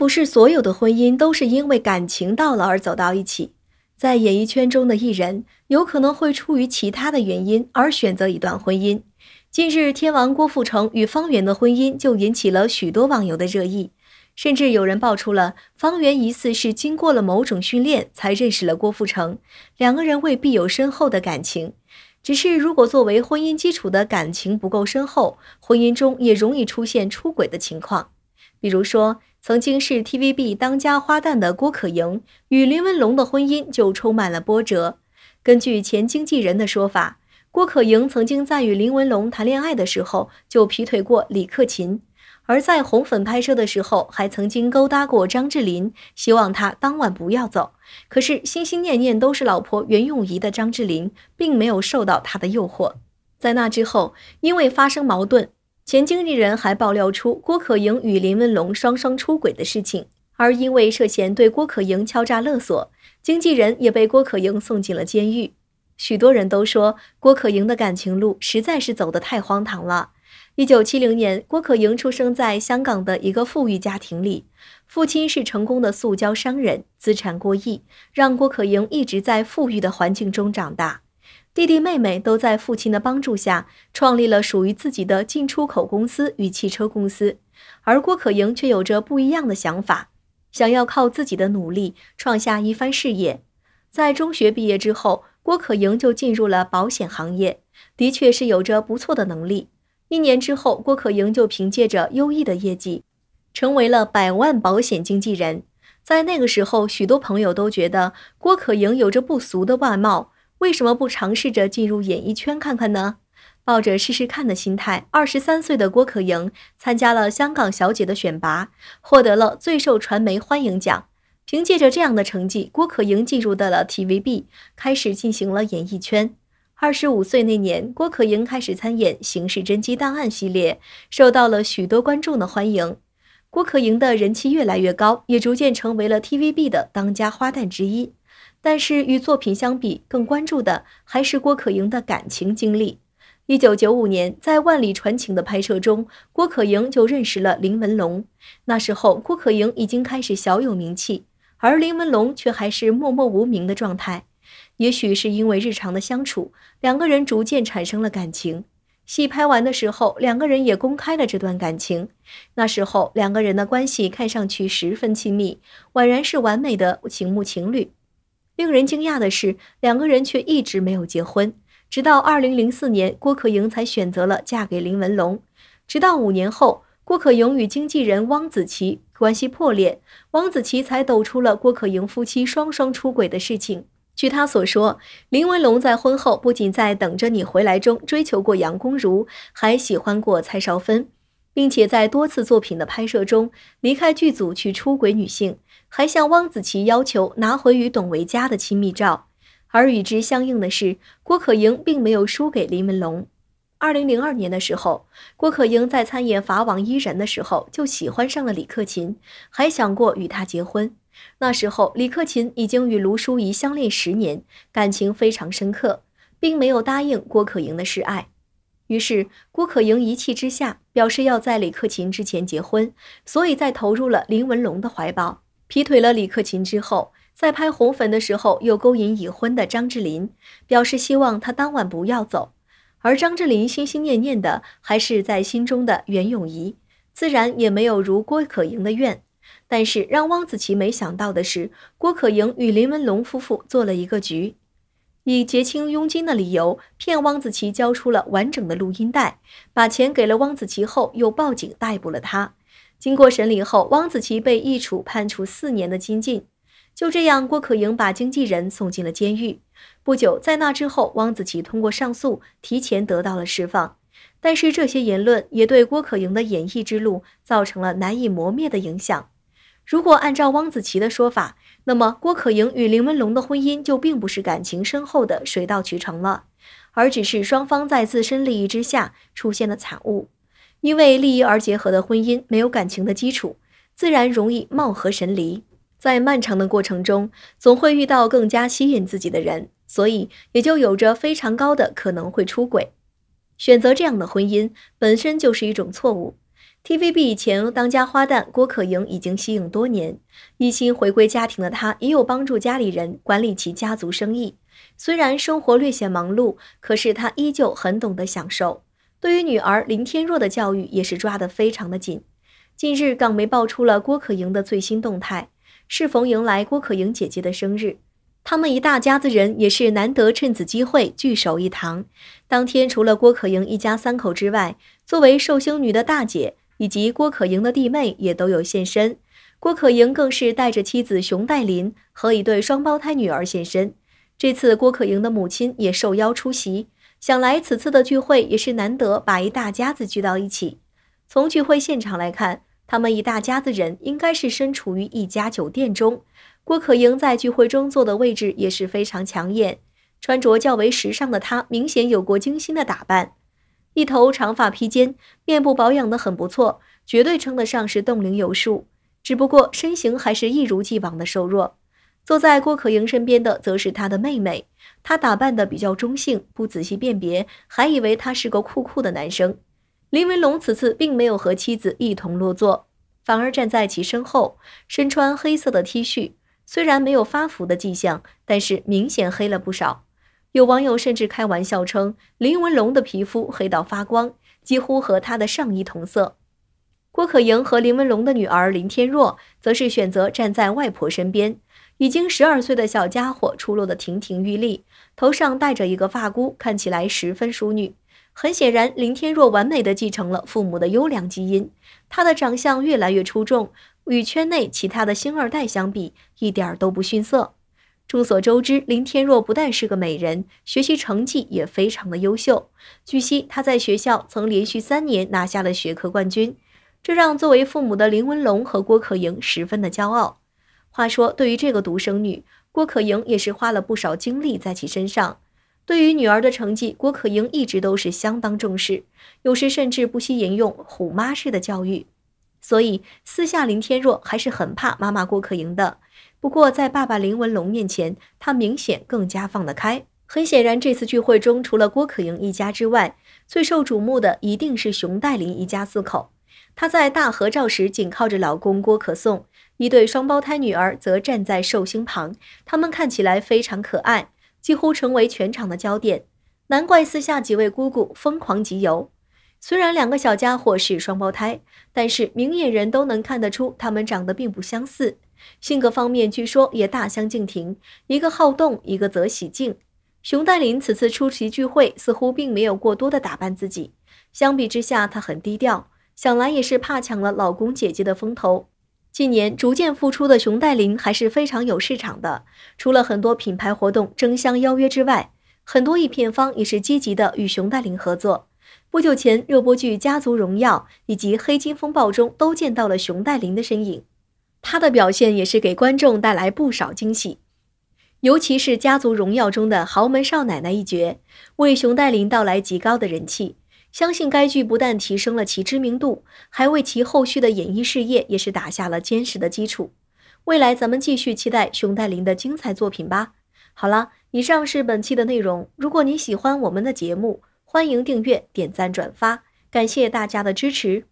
不是所有的婚姻都是因为感情到了而走到一起，在演艺圈中的艺人有可能会出于其他的原因而选择一段婚姻。近日，天王郭富城与方圆的婚姻就引起了许多网友的热议，甚至有人爆出了方圆疑似是经过了某种训练才认识了郭富城，两个人未必有深厚的感情。只是如果作为婚姻基础的感情不够深厚，婚姻中也容易出现出轨的情况。比如说，曾经是 TVB 当家花旦的郭可盈与林文龙的婚姻就充满了波折。根据前经纪人的说法，郭可盈曾经在与林文龙谈恋爱的时候就劈腿过李克勤，而在红粉拍摄的时候还曾经勾搭过张智霖，希望他当晚不要走。可是心心念念都是老婆袁咏仪的张智霖并没有受到他的诱惑。在那之后，因为发生矛盾。前经纪人还爆料出郭可盈与林文龙双双出轨的事情，而因为涉嫌对郭可盈敲诈勒索，经纪人也被郭可盈送进了监狱。许多人都说郭可盈的感情路实在是走得太荒唐了。一九七零年，郭可盈出生在香港的一个富裕家庭里，父亲是成功的塑胶商人，资产过亿，让郭可盈一直在富裕的环境中长大。弟弟妹妹都在父亲的帮助下创立了属于自己的进出口公司与汽车公司，而郭可盈却有着不一样的想法，想要靠自己的努力创下一番事业。在中学毕业之后，郭可盈就进入了保险行业，的确是有着不错的能力。一年之后，郭可盈就凭借着优异的业绩，成为了百万保险经纪人。在那个时候，许多朋友都觉得郭可盈有着不俗的外貌。为什么不尝试着进入演艺圈看看呢？抱着试试看的心态，二十三岁的郭可盈参加了香港小姐的选拔，获得了最受传媒欢迎奖。凭借着这样的成绩，郭可盈进入到了 TVB，开始进行了演艺圈。二十五岁那年，郭可盈开始参演《刑事侦缉档案》系列，受到了许多观众的欢迎。郭可盈的人气越来越高，也逐渐成为了 TVB 的当家花旦之一。但是与作品相比，更关注的还是郭可盈的感情经历。一九九五年，在《万里传情》的拍摄中，郭可盈就认识了林文龙。那时候，郭可盈已经开始小有名气，而林文龙却还是默默无名的状态。也许是因为日常的相处，两个人逐渐产生了感情。戏拍完的时候，两个人也公开了这段感情。那时候，两个人的关系看上去十分亲密，宛然是完美的情慕情侣。令人惊讶的是，两个人却一直没有结婚，直到二零零四年，郭可盈才选择了嫁给林文龙。直到五年后，郭可盈与经纪人汪子琪关系破裂，汪子琪才抖出了郭可盈夫妻双双出轨的事情。据他所说，林文龙在婚后不仅在《等着你回来》中追求过杨恭如，还喜欢过蔡少芬。并且在多次作品的拍摄中离开剧组去出轨女性，还向汪子琪要求拿回与董维嘉的亲密照。而与之相应的是，郭可盈并没有输给林文龙。二零零二年的时候，郭可盈在参演《法网伊人》的时候就喜欢上了李克勤，还想过与他结婚。那时候，李克勤已经与卢淑怡相恋十年，感情非常深刻，并没有答应郭可盈的示爱。于是郭可盈一气之下表示要在李克勤之前结婚，所以在投入了林文龙的怀抱，劈腿了李克勤之后，在拍红粉的时候又勾引已婚的张智霖，表示希望他当晚不要走。而张智霖心心念念的还是在心中的袁咏仪，自然也没有如郭可盈的愿。但是让汪子琪没想到的是，郭可盈与林文龙夫妇做了一个局。以结清佣金的理由骗汪子琪交出了完整的录音带，把钱给了汪子琪后，又报警逮捕了他。经过审理后，汪子琪被一处判处四年的监禁。就这样，郭可盈把经纪人送进了监狱。不久，在那之后，汪子琪通过上诉提前得到了释放。但是这些言论也对郭可盈的演艺之路造成了难以磨灭的影响。如果按照汪子琪的说法。那么，郭可盈与林文龙的婚姻就并不是感情深厚的水到渠成了，而只是双方在自身利益之下出现的产物。因为利益而结合的婚姻没有感情的基础，自然容易貌合神离。在漫长的过程中，总会遇到更加吸引自己的人，所以也就有着非常高的可能会出轨。选择这样的婚姻本身就是一种错误。TVB 以前当家花旦郭可盈已经息影多年，一心回归家庭的她，也有帮助家里人管理其家族生意。虽然生活略显忙碌，可是她依旧很懂得享受。对于女儿林天若的教育，也是抓得非常的紧。近日港媒爆出了郭可盈的最新动态，是否迎来郭可盈姐姐的生日？他们一大家子人也是难得趁此机会聚首一堂。当天除了郭可盈一家三口之外，作为寿星女的大姐。以及郭可盈的弟妹也都有现身，郭可盈更是带着妻子熊黛林和一对双胞胎女儿现身。这次郭可盈的母亲也受邀出席，想来此次的聚会也是难得把一大家子聚到一起。从聚会现场来看，他们一大家子人应该是身处于一家酒店中。郭可盈在聚会中坐的位置也是非常抢眼，穿着较为时尚的她明显有过精心的打扮。一头长发披肩，面部保养的很不错，绝对称得上是冻龄有术。只不过身形还是一如既往的瘦弱。坐在郭可盈身边的则是她的妹妹，她打扮的比较中性，不仔细辨别还以为他是个酷酷的男生。林文龙此次并没有和妻子一同落座，反而站在其身后，身穿黑色的 T 恤，虽然没有发福的迹象，但是明显黑了不少。有网友甚至开玩笑称，林文龙的皮肤黑到发光，几乎和他的上衣同色。郭可盈和林文龙的女儿林天若，则是选择站在外婆身边。已经十二岁的小家伙出落得亭亭玉立，头上戴着一个发箍，看起来十分淑女。很显然，林天若完美的继承了父母的优良基因，她的长相越来越出众，与圈内其他的星二代相比，一点儿都不逊色。众所周知，林天若不但是个美人，学习成绩也非常的优秀。据悉，她在学校曾连续三年拿下了学科冠军，这让作为父母的林文龙和郭可盈十分的骄傲。话说，对于这个独生女，郭可盈也是花了不少精力在其身上。对于女儿的成绩，郭可盈一直都是相当重视，有时甚至不惜引用“虎妈式”的教育。所以，私下林天若还是很怕妈妈郭可盈的。不过，在爸爸林文龙面前，他明显更加放得开。很显然，这次聚会中，除了郭可盈一家之外，最受瞩目的一定是熊黛林一家四口。她在大合照时紧靠着老公郭可颂，一对双胞胎女儿则站在寿星旁，他们看起来非常可爱，几乎成为全场的焦点。难怪私下几位姑姑疯狂集邮。虽然两个小家伙是双胞胎，但是明眼人都能看得出，他们长得并不相似。性格方面，据说也大相径庭，一个好动，一个则喜静。熊黛林此次出席聚会，似乎并没有过多的打扮自己。相比之下，她很低调，想来也是怕抢了老公姐姐的风头。近年逐渐复出的熊黛林还是非常有市场的，除了很多品牌活动争相邀约之外，很多影片方也是积极的与熊黛林合作。不久前，热播剧《家族荣耀》以及《黑金风暴》中都见到了熊黛林的身影。他的表现也是给观众带来不少惊喜，尤其是《家族荣耀》中的豪门少奶奶一角，为熊黛林带来极高的人气。相信该剧不但提升了其知名度，还为其后续的演艺事业也是打下了坚实的基础。未来咱们继续期待熊黛林的精彩作品吧。好了，以上是本期的内容。如果你喜欢我们的节目，欢迎订阅、点赞、转发，感谢大家的支持。